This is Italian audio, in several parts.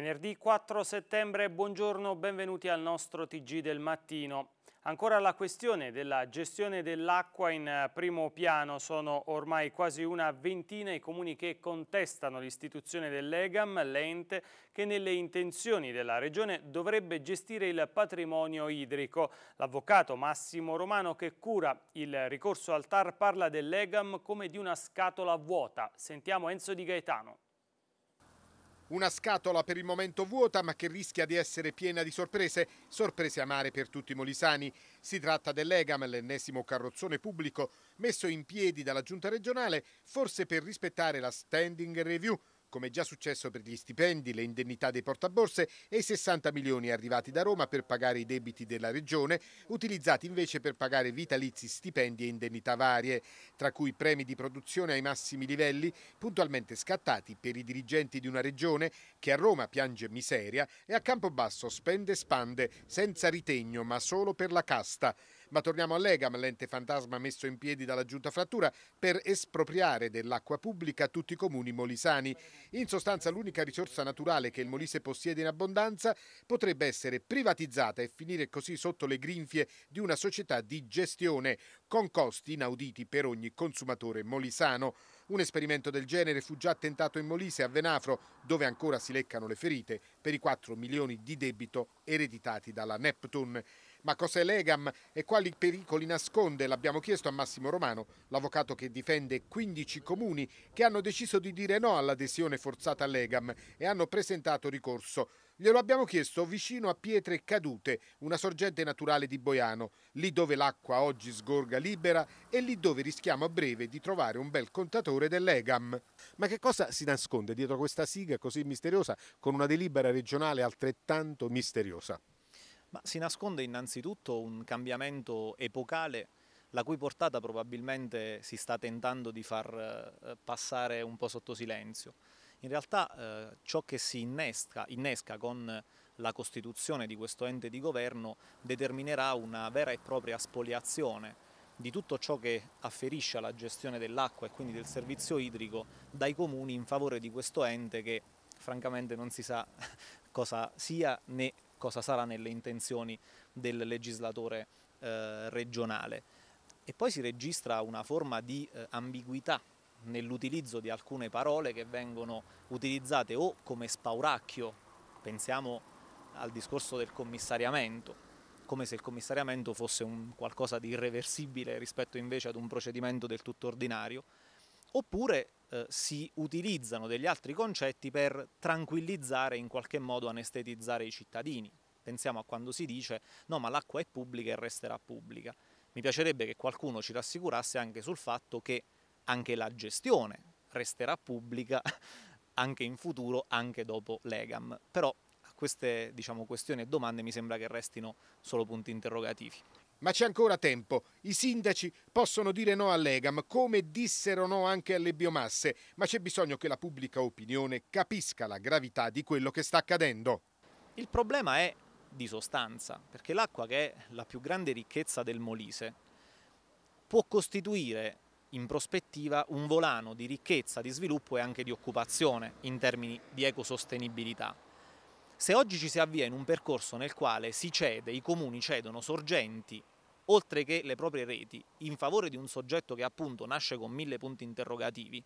Venerdì 4 settembre, buongiorno, benvenuti al nostro TG del mattino. Ancora la questione della gestione dell'acqua in eh, primo piano. Sono ormai quasi una ventina i comuni che contestano l'istituzione dell'EGAM, l'ente che nelle intenzioni della Regione dovrebbe gestire il patrimonio idrico. L'avvocato Massimo Romano che cura il ricorso al TAR parla dell'EGAM come di una scatola vuota. Sentiamo Enzo Di Gaetano. Una scatola per il momento vuota ma che rischia di essere piena di sorprese, sorprese amare per tutti i molisani. Si tratta dell'Egam, l'ennesimo carrozzone pubblico messo in piedi dalla giunta regionale, forse per rispettare la standing review come già successo per gli stipendi, le indennità dei portaborse e i 60 milioni arrivati da Roma per pagare i debiti della Regione, utilizzati invece per pagare vitalizi, stipendi e indennità varie, tra cui premi di produzione ai massimi livelli, puntualmente scattati per i dirigenti di una Regione che a Roma piange miseria e a Campobasso spende e spande, senza ritegno ma solo per la casta. Ma torniamo Legam, l'ente fantasma messo in piedi dalla Giunta Frattura per espropriare dell'acqua pubblica tutti i comuni molisani. In sostanza l'unica risorsa naturale che il Molise possiede in abbondanza potrebbe essere privatizzata e finire così sotto le grinfie di una società di gestione, con costi inauditi per ogni consumatore molisano. Un esperimento del genere fu già tentato in Molise a Venafro, dove ancora si leccano le ferite per i 4 milioni di debito ereditati dalla Neptune. Ma cos'è l'EGAM e quali pericoli nasconde? L'abbiamo chiesto a Massimo Romano, l'avvocato che difende 15 comuni che hanno deciso di dire no all'adesione forzata all'EGAM e hanno presentato ricorso. Glielo abbiamo chiesto vicino a Pietre Cadute, una sorgente naturale di Boiano, lì dove l'acqua oggi sgorga libera e lì dove rischiamo a breve di trovare un bel contatore dell'EGAM. Ma che cosa si nasconde dietro questa siga così misteriosa con una delibera regionale altrettanto misteriosa? Ma si nasconde innanzitutto un cambiamento epocale la cui portata probabilmente si sta tentando di far eh, passare un po' sotto silenzio. In realtà eh, ciò che si innesca, innesca, con la costituzione di questo ente di governo determinerà una vera e propria spoliazione di tutto ciò che afferisce alla gestione dell'acqua e quindi del servizio idrico dai comuni in favore di questo ente che francamente non si sa cosa sia né cosa sarà nelle intenzioni del legislatore eh, regionale. E poi si registra una forma di eh, ambiguità nell'utilizzo di alcune parole che vengono utilizzate o come spauracchio, pensiamo al discorso del commissariamento, come se il commissariamento fosse un qualcosa di irreversibile rispetto invece ad un procedimento del tutto ordinario, oppure eh, si utilizzano degli altri concetti per tranquillizzare in qualche modo anestetizzare i cittadini. Pensiamo a quando si dice no ma l'acqua è pubblica e resterà pubblica. Mi piacerebbe che qualcuno ci rassicurasse anche sul fatto che anche la gestione resterà pubblica anche in futuro, anche dopo l'EGAM. Però a queste diciamo, questioni e domande mi sembra che restino solo punti interrogativi. Ma c'è ancora tempo. I sindaci possono dire no all'EGAM, come dissero no anche alle biomasse, ma c'è bisogno che la pubblica opinione capisca la gravità di quello che sta accadendo. Il problema è di sostanza, perché l'acqua che è la più grande ricchezza del Molise può costituire in prospettiva un volano di ricchezza, di sviluppo e anche di occupazione in termini di ecosostenibilità. Se oggi ci si avvia in un percorso nel quale si cede, i comuni cedono sorgenti oltre che le proprie reti in favore di un soggetto che appunto nasce con mille punti interrogativi,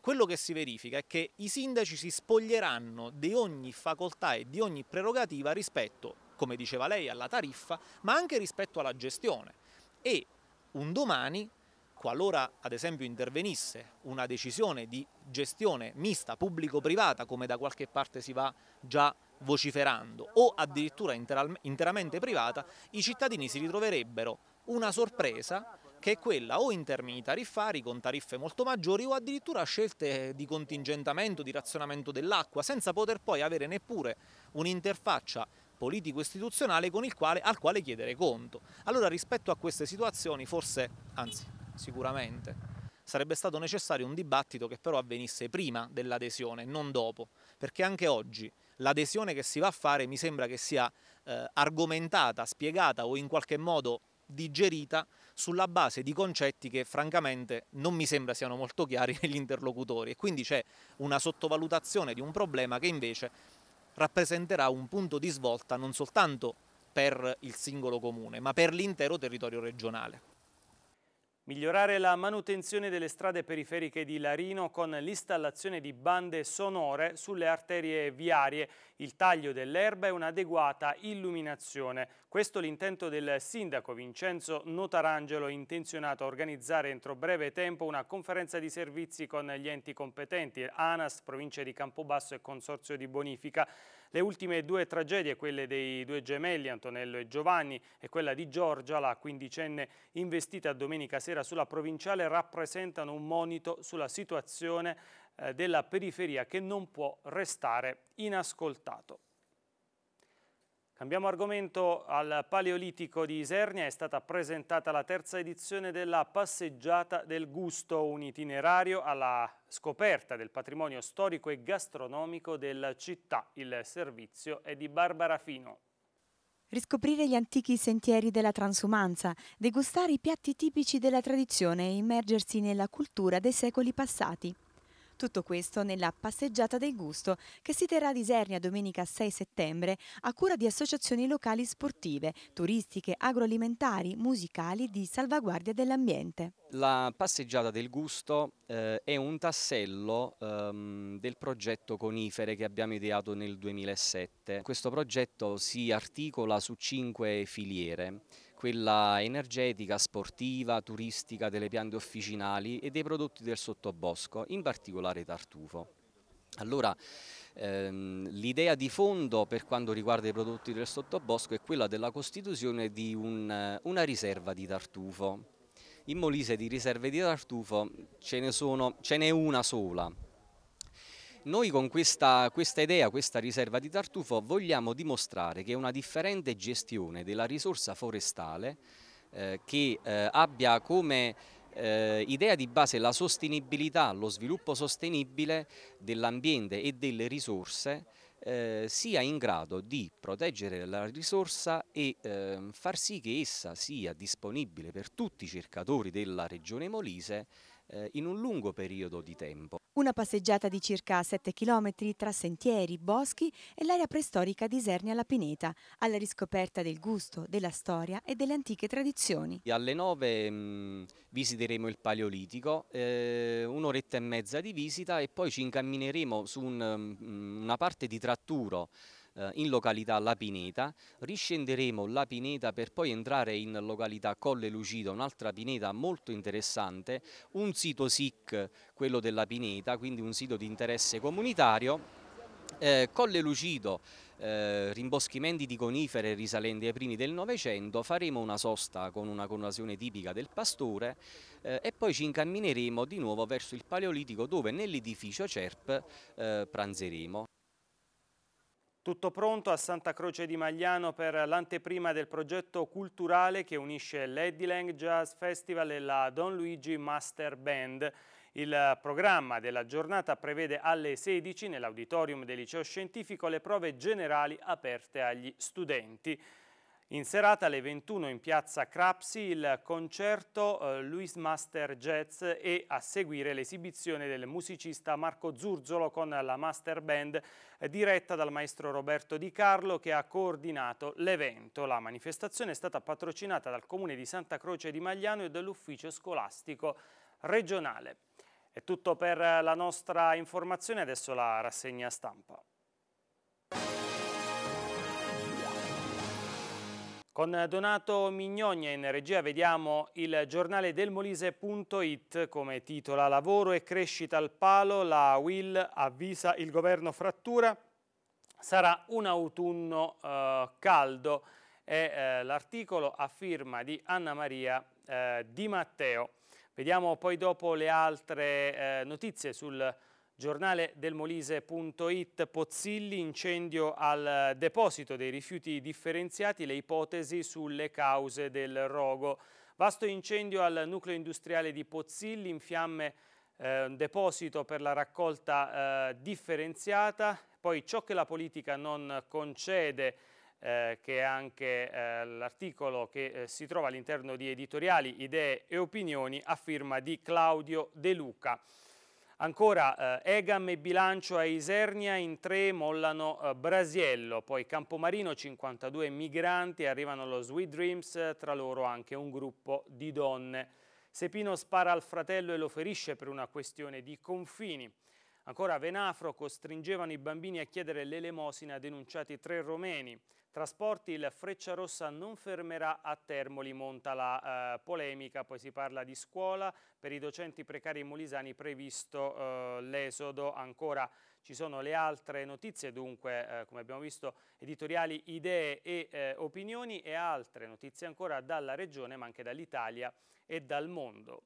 quello che si verifica è che i sindaci si spoglieranno di ogni facoltà e di ogni prerogativa rispetto, come diceva lei, alla tariffa, ma anche rispetto alla gestione. E un domani, qualora ad esempio intervenisse una decisione di gestione mista pubblico-privata, come da qualche parte si va già vociferando o addirittura interamente privata, i cittadini si ritroverebbero una sorpresa che è quella o in termini tariffari con tariffe molto maggiori o addirittura scelte di contingentamento, di razionamento dell'acqua, senza poter poi avere neppure un'interfaccia politico-istituzionale al quale chiedere conto. Allora rispetto a queste situazioni forse, anzi sicuramente, sarebbe stato necessario un dibattito che però avvenisse prima dell'adesione, non dopo, perché anche oggi l'adesione che si va a fare mi sembra che sia eh, argomentata, spiegata o in qualche modo digerita sulla base di concetti che francamente non mi sembra siano molto chiari negli interlocutori e quindi c'è una sottovalutazione di un problema che invece rappresenterà un punto di svolta non soltanto per il singolo comune ma per l'intero territorio regionale. Migliorare la manutenzione delle strade periferiche di Larino con l'installazione di bande sonore sulle arterie viarie, il taglio dell'erba e un'adeguata illuminazione. Questo l'intento del sindaco Vincenzo Notarangelo, intenzionato a organizzare entro breve tempo una conferenza di servizi con gli enti competenti, ANAS, provincia di Campobasso e Consorzio di Bonifica. Le ultime due tragedie, quelle dei due gemelli Antonello e Giovanni e quella di Giorgia, la quindicenne investita domenica sera sulla provinciale, rappresentano un monito sulla situazione eh, della periferia che non può restare inascoltato. Cambiamo argomento. Al Paleolitico di Isernia è stata presentata la terza edizione della Passeggiata del Gusto, un itinerario alla scoperta del patrimonio storico e gastronomico della città. Il servizio è di Barbara Fino. Riscoprire gli antichi sentieri della transumanza, degustare i piatti tipici della tradizione e immergersi nella cultura dei secoli passati. Tutto questo nella passeggiata del gusto che si terrà a Isernia domenica 6 settembre a cura di associazioni locali sportive, turistiche, agroalimentari, musicali di salvaguardia dell'ambiente. La passeggiata del gusto eh, è un tassello ehm, del progetto Conifere che abbiamo ideato nel 2007. Questo progetto si articola su cinque filiere quella energetica, sportiva, turistica delle piante officinali e dei prodotti del sottobosco, in particolare tartufo. Allora, ehm, l'idea di fondo per quanto riguarda i prodotti del sottobosco è quella della costituzione di un, una riserva di tartufo. In Molise di riserve di tartufo ce n'è ce una sola, noi con questa, questa, idea, questa riserva di tartufo vogliamo dimostrare che una differente gestione della risorsa forestale eh, che eh, abbia come eh, idea di base la sostenibilità, lo sviluppo sostenibile dell'ambiente e delle risorse eh, sia in grado di proteggere la risorsa e ehm, far sì che essa sia disponibile per tutti i cercatori della regione Molise eh, in un lungo periodo di tempo. Una passeggiata di circa 7 km tra sentieri, boschi e l'area preistorica di Isernia alla Pineta, alla riscoperta del gusto, della storia e delle antiche tradizioni. Alle 9 mh, mm, visiteremo il Paleolitico, eh, un'oretta e mezza di visita e poi ci incammineremo su un, mh, mm, una parte di tratturo eh, in località La Pineta, riscenderemo La Pineta per poi entrare in località Colle Lucida, un'altra pineta molto interessante, un sito SIC, quello della Pineta, quindi un sito di interesse comunitario. Eh, Colle Lucido, eh, rimboschimenti di conifere risalenti ai primi del Novecento, faremo una sosta con una colorazione tipica del pastore eh, e poi ci incammineremo di nuovo verso il Paleolitico dove nell'edificio CERP eh, pranzeremo. Tutto pronto a Santa Croce di Magliano per l'anteprima del progetto culturale che unisce l'Edilang Jazz Festival e la Don Luigi Master Band. Il programma della giornata prevede alle 16 nell'auditorium del liceo scientifico le prove generali aperte agli studenti. In serata alle 21 in piazza Crapsi il concerto eh, Luis Master Jazz e a seguire l'esibizione del musicista Marco Zurzolo con la Master Band eh, diretta dal maestro Roberto Di Carlo che ha coordinato l'evento. La manifestazione è stata patrocinata dal comune di Santa Croce di Magliano e dall'ufficio scolastico regionale. È tutto per la nostra informazione, adesso la rassegna stampa. Con Donato Mignogna in regia vediamo il giornale delmolise.it come titola Lavoro e crescita al palo, la Will avvisa il governo frattura, sarà un autunno eh, caldo e eh, l'articolo a firma di Anna Maria eh, Di Matteo. Vediamo poi dopo le altre eh, notizie sul Giornale del Molise.it Pozzilli, incendio al eh, deposito dei rifiuti differenziati, le ipotesi sulle cause del rogo. Vasto incendio al nucleo industriale di Pozzilli, in fiamme eh, un deposito per la raccolta eh, differenziata, poi ciò che la politica non concede eh, che è anche eh, l'articolo che eh, si trova all'interno di editoriali, idee e opinioni a firma di Claudio De Luca. Ancora eh, Egam e Bilancio a Isernia, in tre mollano eh, Brasiello, poi Campomarino 52 migranti, arrivano allo Sweet Dreams, tra loro anche un gruppo di donne. Sepino spara al fratello e lo ferisce per una questione di confini. Ancora Venafro costringevano i bambini a chiedere l'elemosina denunciati tre romeni. Trasporti, il Frecciarossa non fermerà a Termoli, monta la eh, polemica, poi si parla di scuola, per i docenti precari molisani previsto eh, l'esodo, ancora ci sono le altre notizie, dunque eh, come abbiamo visto editoriali, idee e eh, opinioni e altre notizie ancora dalla regione ma anche dall'Italia e dal mondo.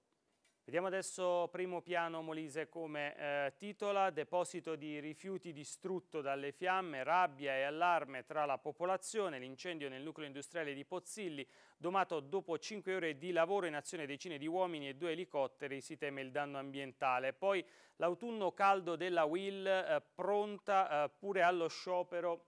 Vediamo adesso primo piano Molise come eh, titola Deposito di rifiuti distrutto dalle fiamme, rabbia e allarme tra la popolazione, l'incendio nel nucleo industriale di Pozzilli, domato dopo 5 ore di lavoro in azione decine di uomini e due elicotteri, si teme il danno ambientale. Poi l'autunno caldo della Will eh, pronta eh, pure allo sciopero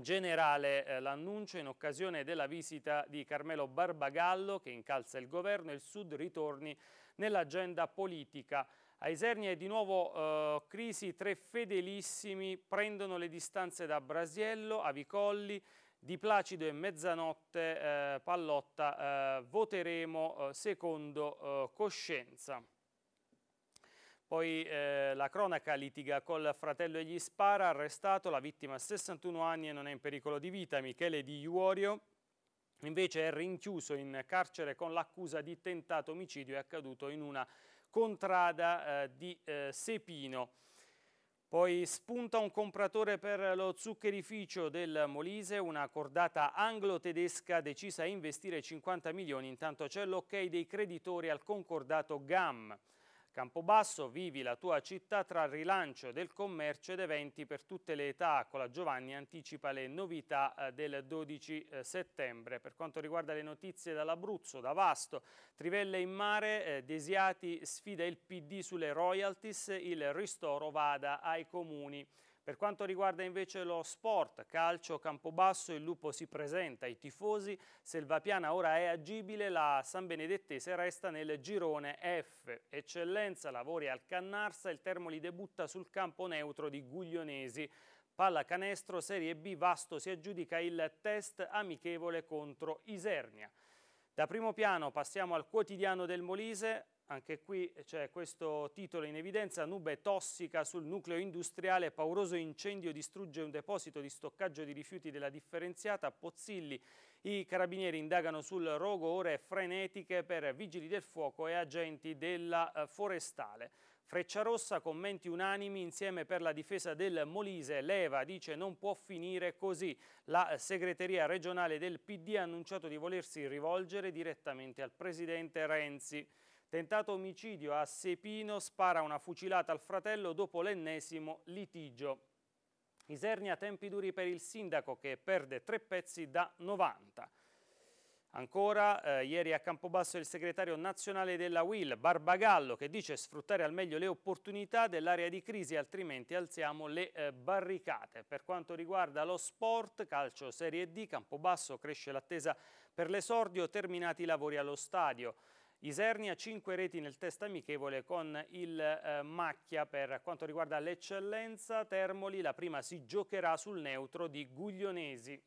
generale eh, l'annuncio in occasione della visita di Carmelo Barbagallo che incalza il governo e il Sud ritorni nell'agenda politica. A Isernia è di nuovo eh, crisi, tre fedelissimi prendono le distanze da Brasiello, Avicolli, Di Placido e Mezzanotte, eh, Pallotta, eh, voteremo eh, secondo eh, coscienza. Poi eh, la cronaca litiga col fratello e gli spara, arrestato, la vittima ha 61 anni e non è in pericolo di vita, Michele Di Iuorio. Invece è rinchiuso in carcere con l'accusa di tentato omicidio è accaduto in una contrada eh, di eh, Sepino. Poi spunta un compratore per lo zuccherificio del Molise, una cordata anglo-tedesca decisa a investire 50 milioni, intanto c'è l'ok dei creditori al concordato GAM. Campobasso, vivi la tua città tra rilancio del commercio ed eventi per tutte le età. Cola Giovanni anticipa le novità eh, del 12 eh, settembre. Per quanto riguarda le notizie dall'Abruzzo, da Vasto, Trivelle in mare, eh, Desiati sfida il PD sulle royalties, il ristoro vada ai comuni. Per quanto riguarda invece lo sport, calcio, Campobasso, il Lupo si presenta ai tifosi, Selvapiana ora è agibile, la San Benedettese resta nel girone F. Eccellenza, lavori al Cannarsa, il Termoli debutta sul campo neutro di Guglionesi. Pallacanestro Serie B Vasto si aggiudica il test amichevole contro Isernia. Da primo piano passiamo al quotidiano del Molise, anche qui eh, c'è questo titolo in evidenza, nube tossica sul nucleo industriale, pauroso incendio distrugge un deposito di stoccaggio di rifiuti della differenziata, Pozzilli, i carabinieri indagano sul rogo ore frenetiche per vigili del fuoco e agenti della eh, forestale. Freccia rossa, commenti unanimi insieme per la difesa del Molise, Leva dice non può finire così. La eh, segreteria regionale del PD ha annunciato di volersi rivolgere direttamente al presidente Renzi. Tentato omicidio a Sepino, spara una fucilata al fratello dopo l'ennesimo litigio. Isernia tempi duri per il sindaco che perde tre pezzi da 90. Ancora, eh, ieri a Campobasso il segretario nazionale della WIL, Barbagallo, che dice sfruttare al meglio le opportunità dell'area di crisi, altrimenti alziamo le eh, barricate. Per quanto riguarda lo sport, calcio Serie D, Campobasso cresce l'attesa per l'esordio, terminati i lavori allo stadio. Isernia 5 reti nel test amichevole con il eh, Macchia per quanto riguarda l'eccellenza Termoli, la prima si giocherà sul neutro di Guglionesi.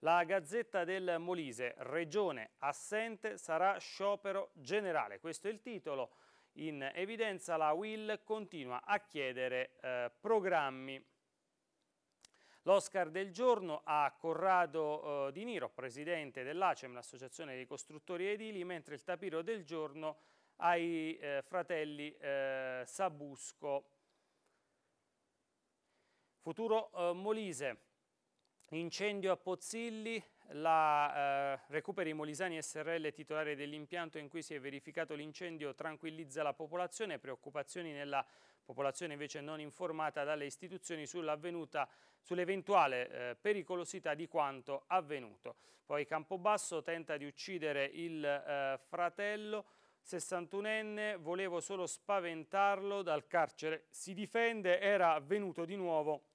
La Gazzetta del Molise, Regione assente, sarà sciopero generale. Questo è il titolo. In evidenza la Will continua a chiedere eh, programmi. L'Oscar del giorno a Corrado eh, Di Niro, presidente dell'ACEM, l'Associazione dei Costruttori Edili, mentre il tapiro del giorno ai eh, fratelli eh, Sabusco. Futuro eh, Molise, incendio a Pozzilli, la eh, Recuperi Molisani SRL titolare dell'impianto in cui si è verificato l'incendio tranquillizza la popolazione, preoccupazioni nella popolazione invece non informata dalle istituzioni sull'avvenuta sull'eventuale eh, pericolosità di quanto avvenuto. Poi Campobasso tenta di uccidere il eh, fratello, 61enne, volevo solo spaventarlo dal carcere, si difende, era venuto di nuovo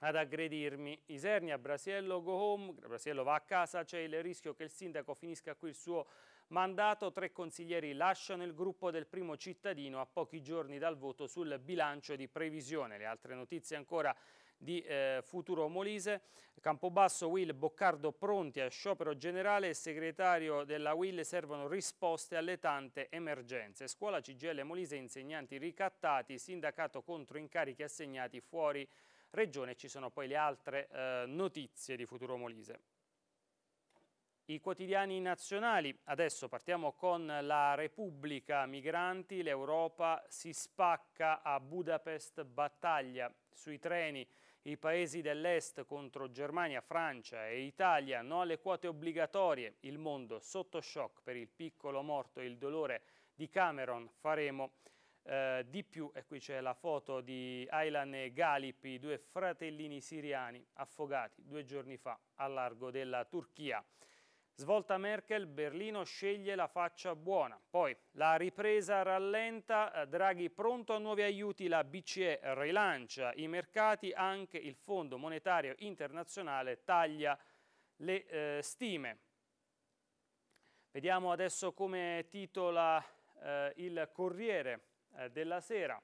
ad aggredirmi. Isernia, Brasiello go home, Brasiello va a casa, c'è il rischio che il sindaco finisca qui il suo mandato, tre consiglieri lasciano il gruppo del primo cittadino a pochi giorni dal voto sul bilancio di previsione. Le altre notizie ancora di eh, Futuro Molise, Campobasso Will Boccardo pronti a sciopero generale e segretario della Will servono risposte alle tante emergenze. Scuola CGL Molise insegnanti ricattati, sindacato contro incarichi assegnati fuori regione. Ci sono poi le altre eh, notizie di Futuro Molise. I quotidiani nazionali, adesso partiamo con la Repubblica Migranti, l'Europa si spacca a Budapest battaglia sui treni i paesi dell'Est contro Germania, Francia e Italia, no alle quote obbligatorie, il mondo sotto shock per il piccolo morto e il dolore di Cameron, faremo eh, di più. E qui c'è la foto di Aylan e i due fratellini siriani affogati due giorni fa al largo della Turchia. Svolta Merkel, Berlino sceglie la faccia buona. Poi la ripresa rallenta, eh, Draghi pronto a nuovi aiuti, la BCE rilancia i mercati, anche il Fondo Monetario Internazionale taglia le eh, stime. Vediamo adesso come titola eh, il Corriere eh, della Sera.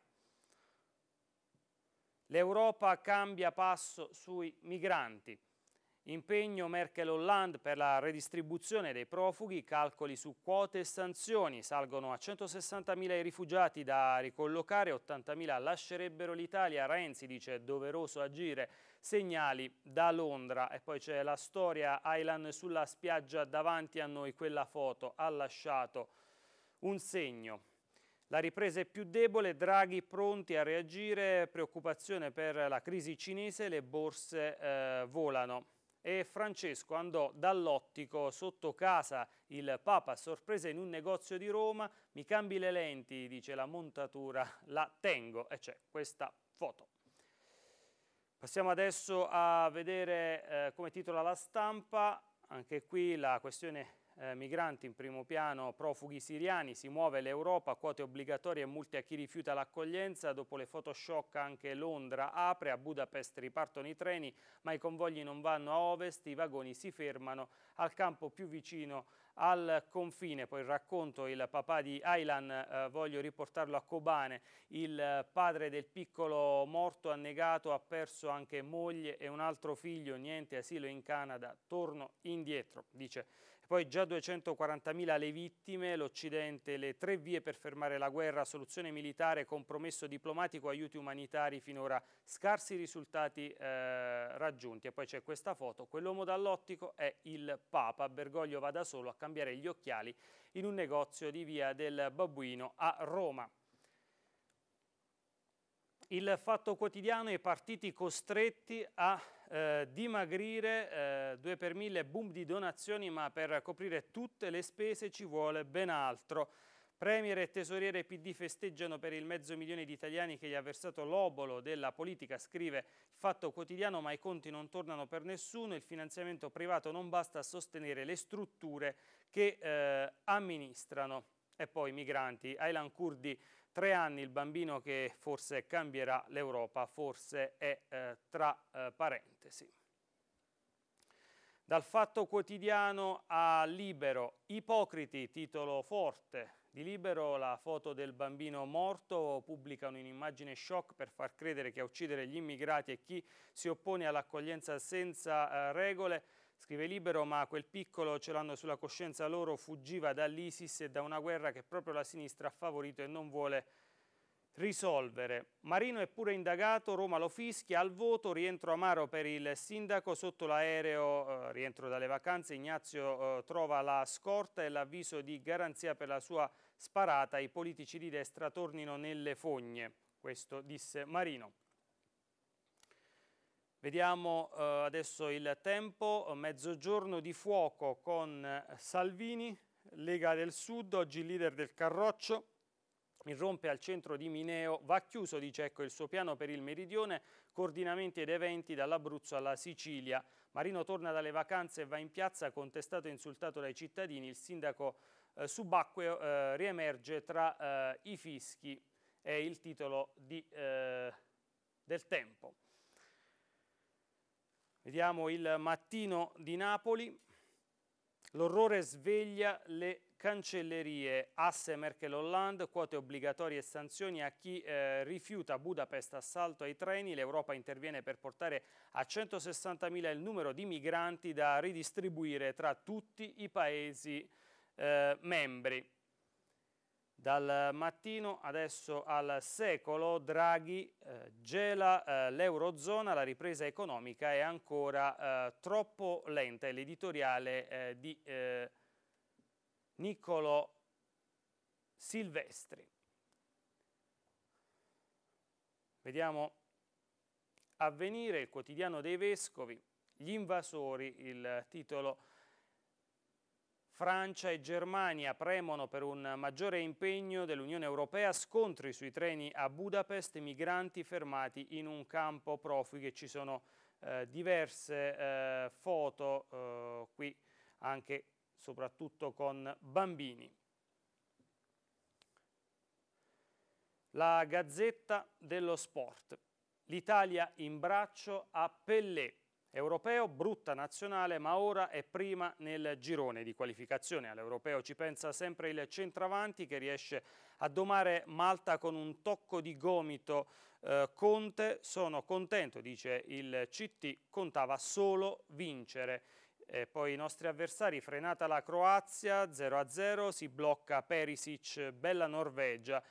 L'Europa cambia passo sui migranti. Impegno Merkel-Hollande per la redistribuzione dei profughi, calcoli su quote e sanzioni. Salgono a 160.000 i rifugiati da ricollocare, 80.000 lascerebbero l'Italia. Renzi dice è doveroso agire, segnali da Londra. E poi c'è la storia Aylan sulla spiaggia davanti a noi, quella foto ha lasciato un segno. La ripresa è più debole, Draghi pronti a reagire, preoccupazione per la crisi cinese, le borse eh, volano e Francesco andò dall'ottico sotto casa il Papa sorpresa in un negozio di Roma, mi cambi le lenti, dice la montatura, la tengo e c'è questa foto. Passiamo adesso a vedere eh, come titola la stampa, anche qui la questione eh, migranti in primo piano, profughi siriani, si muove l'Europa, quote obbligatorie e multe a chi rifiuta l'accoglienza, dopo le foto shock anche Londra apre, a Budapest ripartono i treni, ma i convogli non vanno a ovest, i vagoni si fermano al campo più vicino al confine, poi racconto il papà di Aylan, eh, voglio riportarlo a Kobane, il padre del piccolo morto annegato ha perso anche moglie e un altro figlio, niente asilo in Canada, torno indietro, dice poi già 240.000 le vittime, l'Occidente, le tre vie per fermare la guerra, soluzione militare, compromesso diplomatico, aiuti umanitari, finora scarsi risultati eh, raggiunti. E poi c'è questa foto, quell'uomo dall'ottico è il Papa, Bergoglio va da solo a cambiare gli occhiali in un negozio di via del Babuino a Roma il Fatto Quotidiano i partiti costretti a eh, dimagrire, eh, 2 per 1000 boom di donazioni, ma per coprire tutte le spese ci vuole ben altro. Premier e tesoriere PD festeggiano per il mezzo milione di italiani che gli ha versato l'obolo della politica, scrive il Fatto Quotidiano, ma i conti non tornano per nessuno, il finanziamento privato non basta a sostenere le strutture che eh, amministrano. E poi i migranti, Aylan Kurdi Tre anni il bambino che forse cambierà l'Europa, forse è eh, tra eh, parentesi. Dal fatto quotidiano a Libero, ipocriti, titolo forte. Di Libero la foto del bambino morto, pubblicano un'immagine shock per far credere che a uccidere gli immigrati e chi si oppone all'accoglienza senza eh, regole Scrive Libero, ma quel piccolo ce l'hanno sulla coscienza loro, fuggiva dall'ISIS e da una guerra che proprio la sinistra ha favorito e non vuole risolvere. Marino è pure indagato, Roma lo fischia, al voto rientro amaro per il sindaco, sotto l'aereo, eh, rientro dalle vacanze, Ignazio eh, trova la scorta e l'avviso di garanzia per la sua sparata, i politici di destra tornino nelle fogne, questo disse Marino. Vediamo eh, adesso il tempo, mezzogiorno di fuoco con eh, Salvini, Lega del Sud, oggi leader del Carroccio, irrompe al centro di Mineo, va chiuso, dice ecco, il suo piano per il meridione, coordinamenti ed eventi dall'Abruzzo alla Sicilia. Marino torna dalle vacanze e va in piazza, contestato e insultato dai cittadini, il sindaco eh, subacqueo eh, riemerge tra eh, i fischi, è il titolo di, eh, del tempo. Vediamo il mattino di Napoli. L'orrore sveglia le cancellerie, asse Merkel Hollande, quote obbligatorie e sanzioni a chi eh, rifiuta Budapest assalto ai treni, l'Europa interviene per portare a 160.000 il numero di migranti da ridistribuire tra tutti i paesi eh, membri. Dal mattino adesso al secolo Draghi eh, gela eh, l'Eurozona, la ripresa economica è ancora eh, troppo lenta. È l'editoriale eh, di eh, Niccolo Silvestri. Vediamo avvenire il quotidiano dei Vescovi, gli invasori, il titolo Francia e Germania premono per un maggiore impegno dell'Unione Europea, scontri sui treni a Budapest, migranti fermati in un campo profughi. Ci sono eh, diverse eh, foto eh, qui anche soprattutto con bambini. La Gazzetta dello Sport. L'Italia in braccio a Pelé. Europeo, brutta nazionale, ma ora è prima nel girone di qualificazione. All'europeo ci pensa sempre il centravanti che riesce a domare Malta con un tocco di gomito eh, Conte. Sono contento, dice il CT, contava solo vincere. E poi i nostri avversari, frenata la Croazia, 0-0, si blocca Perisic, bella Norvegia.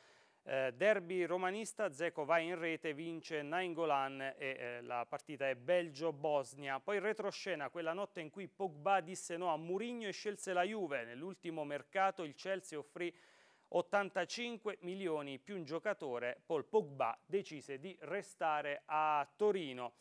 Eh, derby romanista, Zeco va in rete, vince Naingolan e eh, la partita è Belgio-Bosnia. Poi retroscena, quella notte in cui Pogba disse no a Murigno e scelse la Juve. Nell'ultimo mercato il Chelsea offrì 85 milioni più un giocatore. Paul Pogba decise di restare a Torino.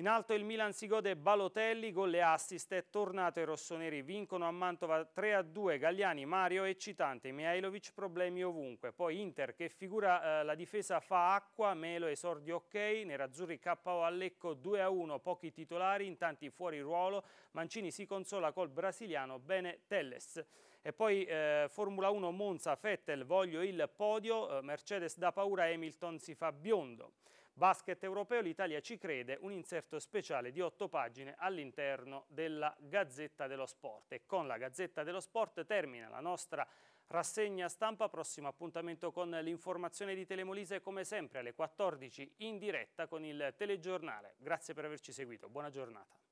In alto il Milan si gode Balotelli, con le assist è tornato i rossoneri, vincono a Mantova 3-2, a Gagliani, Mario eccitante, Mihailovic problemi ovunque, poi Inter che figura eh, la difesa fa acqua, Melo esordi ok, Nerazzurri KO a Lecco 2-1, pochi titolari, in tanti fuori ruolo, Mancini si consola col brasiliano Bene Telles. E poi eh, Formula 1 Monza, Fettel, voglio il podio, eh, Mercedes da paura, Hamilton si fa biondo. Basket europeo, l'Italia ci crede, un inserto speciale di otto pagine all'interno della Gazzetta dello Sport. E con la Gazzetta dello Sport termina la nostra rassegna stampa. Prossimo appuntamento con l'informazione di Telemolise come sempre alle 14 in diretta con il telegiornale. Grazie per averci seguito, buona giornata.